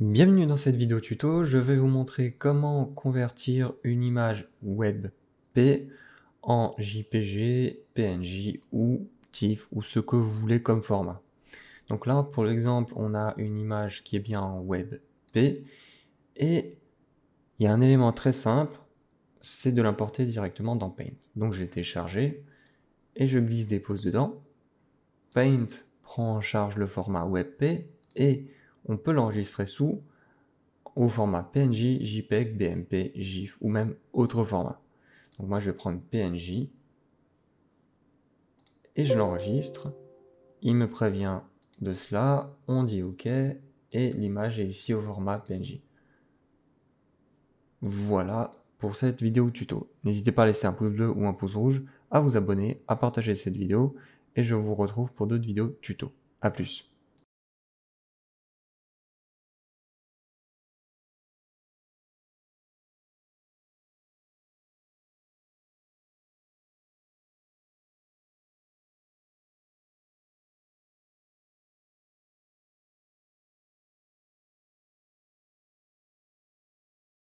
Bienvenue dans cette vidéo tuto, je vais vous montrer comment convertir une image WebP en JPG, PNG ou TIFF ou ce que vous voulez comme format. Donc là, pour l'exemple, on a une image qui est bien en WebP et il y a un élément très simple, c'est de l'importer directement dans Paint. Donc j'ai téléchargé et je glisse des poses dedans. Paint prend en charge le format WebP et on peut l'enregistrer sous au format PNG, JPEG, BMP, GIF ou même autre format. Donc moi je vais prendre PNG et je l'enregistre. Il me prévient de cela, on dit OK et l'image est ici au format PNG. Voilà pour cette vidéo tuto. N'hésitez pas à laisser un pouce bleu ou un pouce rouge, à vous abonner, à partager cette vidéo et je vous retrouve pour d'autres vidéos tuto. A plus